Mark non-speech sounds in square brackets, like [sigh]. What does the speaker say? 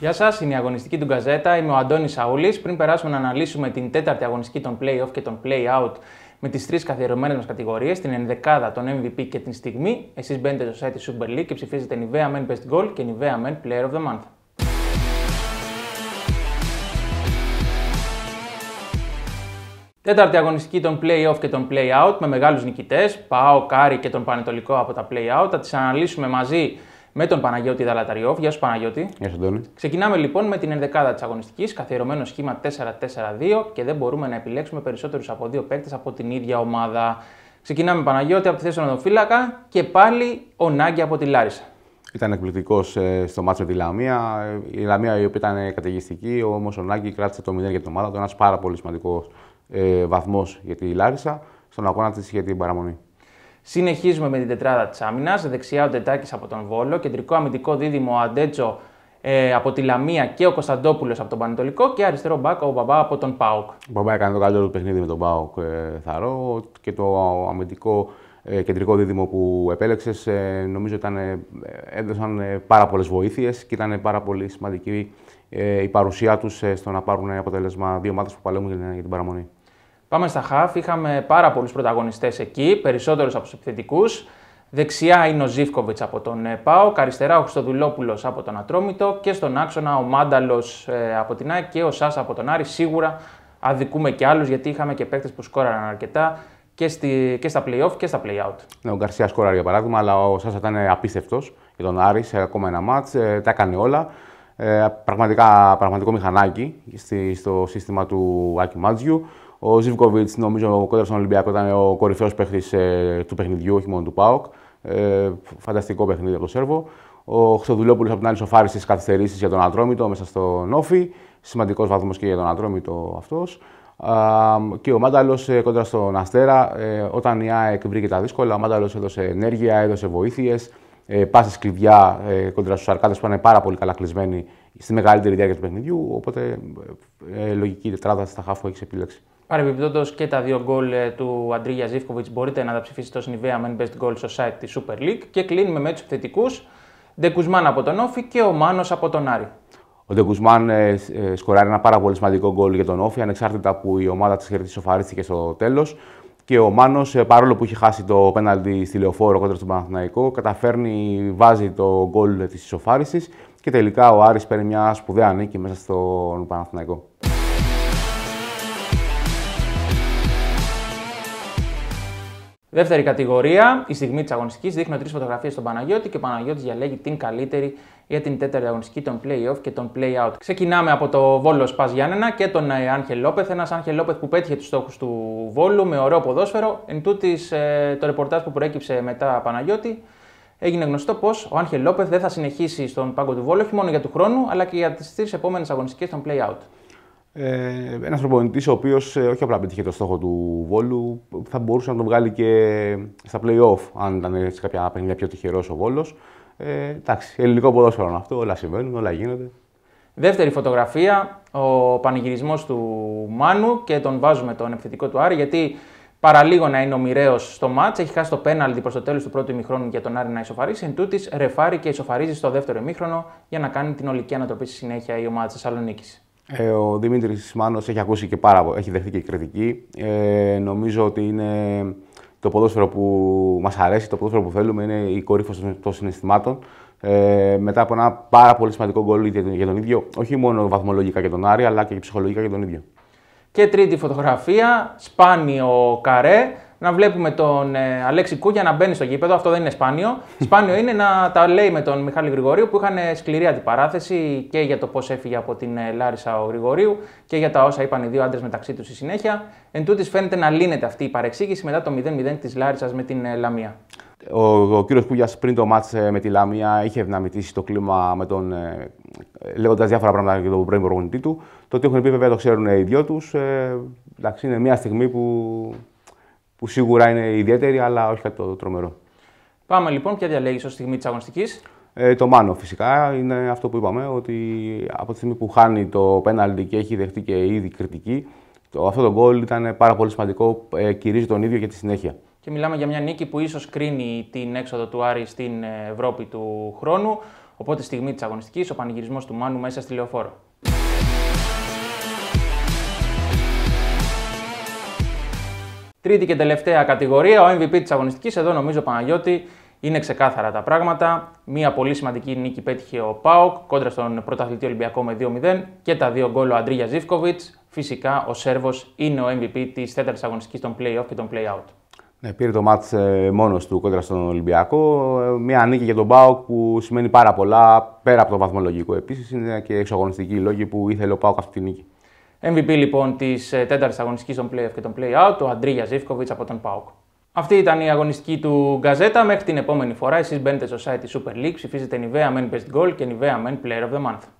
Γεια σας, είναι η αγωνιστική του Γκαζέτα. Είμαι ο Αντώνης Σαούλης. Πριν περάσουμε να αναλύσουμε την τέταρτη αγωνιστική των play-off και των play-out με τις τρεις καθιερωμένες μας κατηγορίες, την ενδεκάδα, τον MVP και την στιγμή, εσείς μπαίνετε στο site Super League και ψηφίζετε Nivea Men Best Goal και Nivea Men Player of the Month. Τέταρτη αγωνιστική των play-off και των play-out με μεγάλους νικητές, ΠΑΟ, Κάρι και τον Πανετολικό από τα play Θα τις αναλύσουμε μαζί με τον Παναγιώτη Δαλαταριόφ. Γεια σου Παναγιώτη. Γεια σου Αντώνη. Ξεκινάμε λοιπόν με την ενδεκάδα της αγωνιστικής, καθιερωμένο σχήμα 4-4-2 και δεν μπορούμε να επιλέξουμε περισσότερους από δύο παίκτες από την ίδια ομάδα. Ξεκινάμε Παναγιώτη από τη θέση του φύλακα και πάλι ο Νάγκη από τη Λάρισα. Ήταν εκπληκτικός ε, στο μάτσο τη Λαμία. Η Λαμία η οποία ήταν καταιγιστική, όμως ο Νάγκη κράτησε το 0 για την ομάδα του. Ένας πάρα πολύ σημαντικός ε, βαθμός για τη Λάρισα στον αγώνα της για την παραμονή. Συνεχίζουμε με την τετράδα της άμυνας. Δεξιά ο Ντετάκης από τον Βόλο. Κεντρικό αμυντικό δίδυμο ο Αντέτσο ε, από τη Λαμία και ο Κωνσταντόπουλος από τον Πανετολικό. Και αριστερό μπακ ο Μπαμπά από τον Πάοκ. Ο Μπαμπά έκανε το καλύτερο παιχνίδι με τον Πάοκ ε, Θαρό και το αμυντικό ε, κεντρικό δίδυμο που επέλεξες. Ε, νομίζω ήταν, έδωσαν πάρα πολλές βοήθειες και ήταν πάρα πολύ σημαντική η παρουσία τους στο να πάρουν αποτέλεσμα δύο ομάδες που παλεύουν για την παραμονή. Πάμε στα χαφ. Είχαμε πάρα πολλούς πρωταγωνιστές εκεί, περισσότερους από τους επιθετικούς. Δεξιά είναι ο Ζήφκοβιτ από τον ε, ΠΑΟ, αριστερά ο Χρυστοδουλόπουλο από τον Ατρόμητο και στον άξονα ο Μάνταλος ε, από την ΑΕΚ και ο Σάσα από τον Άρη. Σίγουρα αδικούμε και άλλους γιατί είχαμε και παίκτες που σκόραραν αρκετά και, στη, και στα playoff και στα playout. out Ναι, ο Γκαρσία σκόραρε για παράδειγμα, αλλά ο Σάσα ήταν απίστευτος για τον Άρη σε ακόμα ένα μάτ. Ε, τα έκανε όλα ε, πραγματικά πραγματικό μηχανάκι στη, στο σύστημα του Άκη Μάτζιου. Ο Ζιβκοβιτ, νομίζω, κοντά στον Ολυμπιακό ήταν ο κορυφαίος παίχτης ε, του παιχνιδιού, όχι μόνο του ΠΑΟΚ. Ε, φανταστικό παιχνίδι από το Σέρβο. Ο Χρυστοδουλόπουλο από την άλλη σοφάρισε τις καθυστερήσεις για τον Αντρόμητο μέσα στο Νόφι. Σημαντικός βαθμός και για τον Αντρόμητο αυτό. Και ο Μάνταλος ε, κοντά στον Αστέρα, ε, όταν η ΑΕΚ βρήκε τα δύσκολα, ο Μάνταλος έδωσε ενέργεια, έδωσε βοήθειες ε, σκληριά κλειδιά ε, κοντρα στους αρκάδες που ήταν πάρα πολύ καλά κλεισμένοι στη μεγαλύτερη διάρκεια του παιχνιδιού. Οπότε ε, ε λογική τετράδα στα χάφου έχεις επιλέξει. Παρεμπιπτόντως και τα δύο γκολ ε, του Αντρίγια Ζήφκοβιτ μπορείτε να τα ψηφίσετε στο Nivea Men Best Goal Society τη Super League και κλείνουμε με τους επιθετικούς. Ντεκουσμάν από τον Όφη και ο Μάνος από τον Άρη. Ο Ντεκουσμάν ε, ε, σκοράρει ένα πάρα πολύ σημαντικό γκολ για τον Όφη, ανεξάρτητα που η ομάδα της Χερτή στο τέλος και ο Μάνος, ε, παρόλο που είχε χάσει το πέναλτι στη λεωφόρο κόντρα στον Παναθηναϊκό, καταφέρνει, βάζει το γκολ της ισοφάρηση και τελικά ο Άρης παίρνει μια σπουδαία νίκη μέσα στον Παναθηναϊκό. Δεύτερη κατηγορία, η στιγμή της αγωνιστικής. Δείχνω τρεις φωτογραφίες στον Παναγιώτη και ο Παναγιώτης διαλέγει την καλύτερη για την τέταρτη αγωνιστική των Playoff και των play-out. Ξεκινάμε από το Βόλο Σπα Γιάννενα και τον ε, Άγχελ Λόπεθ. Ένας Άγχελ Λόπεθ που πέτυχε τους στόχους του Βόλου με ωραίο ποδόσφαιρο. Εν τούτης, ε, το ρεπορτάζ που προέκυψε μετά Παναγιώτη έγινε γνωστό πως ο Άγχελ Λόπεθ δεν θα συνεχίσει στον πάγκο του Βόλου όχι μόνο για του χρόνου αλλά και για τις τρεις επόμενες αγωνιστικές των play ε, Ένας προπονητής ο οποίος ε, όχι απλά πετύχε το στόχο του Βόλου, θα μπορούσε να τον βγάλει και στα playoff αν ήταν σε κάποια παιχνίδια πιο τυχερός ο Βόλος. Ε, εντάξει, ελληνικό ποδόσφαιρο είναι αυτό, όλα συμβαίνουν, όλα γίνονται. Δεύτερη φωτογραφία, ο πανηγυρισμός του Μάνου και τον βάζουμε τον επιθετικό του Άρη, γιατί παραλίγο να είναι ο μοιραίος στο μάτ. Έχει χάσει το πέναλτι προς το τέλος του πρώτου ημιχρόνου για τον Άρη να ισοφαρίσει. Εν ρεφάρει και ισοφαρίζει στο δεύτερο ημίχρονο για να κάνει την ολική ανατροπή στη συνέχεια η ομάδα Θεσσαλονίκης. Ε, ο Δημήτρης Μάνος έχει ακούσει και πάρα πολύ, έχει δεχτεί και κριτική. Ε, νομίζω ότι είναι το ποδόσφαιρο που μας αρέσει, το ποδόσφαιρο που θέλουμε, είναι η κορύφωση των συναισθημάτων. Ε, μετά από ένα πάρα πολύ σημαντικό γκολ για τον ίδιο, όχι μόνο βαθμολογικά για τον Άρη, αλλά και ψυχολογικά για τον ίδιο. Και τρίτη φωτογραφία, σπάνιο καρέ, να βλέπουμε τον ε, Αλέξη Κούγια να μπαίνει στο γήπεδο. Αυτό δεν είναι σπάνιο. [laughs] σπάνιο είναι να τα λέει με τον Μιχάλη Γρηγορίου που είχαν ε, σκληρή αντιπαράθεση και για το πώς έφυγε από την ε, Λάρισα ο Γρηγορίου και για τα όσα είπαν οι δύο άντρες μεταξύ τους στη συνέχεια. Εν τούτης φαίνεται να λύνεται αυτή η παρεξήγηση μετά το 0-0 της Λάρισας με την ε, Λαμία. Ο, ο κύριος Κούγιας πριν το μάτς με τη Λαμία είχε ευναμητήσει το κλίμα με τον. Ε, λέγοντας διάφορα πράγματα για τον πρώην προγονητή του. Το τι έχουν πει βέβαια το ξέρουν οι δυο τους. Ε, εντάξει, είναι μια στιγμή που που σίγουρα είναι ιδιαίτερη, αλλά όχι κάτι το τρομερό. Πάμε λοιπόν, ποια διαλέγεις ως στιγμή της αγωνιστικής. Ε, το Μάνο φυσικά είναι αυτό που είπαμε, ότι από τη στιγμή που χάνει το πέναλτι και έχει δεχτεί και ήδη κριτική, το, αυτό το γκολ ήταν πάρα πολύ σημαντικό, ε, τον ίδιο για τη συνέχεια. Και μιλάμε για μια νίκη που ίσως κρίνει την έξοδο του Άρη στην Ευρώπη του χρόνου. Οπότε, στιγμή της αγωνιστικής, ο πανηγυρισμός του Μάνου μέσα στη λεωφόρο. Τρίτη και τελευταία κατηγορία, ο MVP της αγωνιστικής. Εδώ νομίζω Παναγιώτη είναι ξεκάθαρα τα πράγματα. Μία πολύ σημαντική νίκη πέτυχε ο Πάοκ κόντρα στον πρωταθλητή Ολυμπιακό με 2-0 και τα δύο γκολ ο Αντρίγια Ζήφκοβιτ. Φυσικά ο Σέρβος είναι ο MVP της τέταρτης αγωνιστικής των playoff και των play-out. Ναι, πήρε το μάτς ε, μόνος του κόντρα στον Ολυμπιακό. Ε, Μια νίκη για τον Πάοκ που σημαίνει πάρα πολλά πέρα από το βαθμολογικό. Επίσης είναι και η λόγη που ήθελε ο Πάοκ αυτή τη νίκη. MVP λοιπόν της ε, τέταρτης αγωνιστικής των playoff και των play-out, ο Αντρίγια Ζήφκοβιτ από τον ΠΑΟΚ. Αυτή ήταν η αγωνιστική του γκαζέτα. Μέχρι την επόμενη φορά, εσείς μπαίνετε στο site της Super League, ψηφίζετε Nivea Men Best Goal και Nivea Men Player of the Month.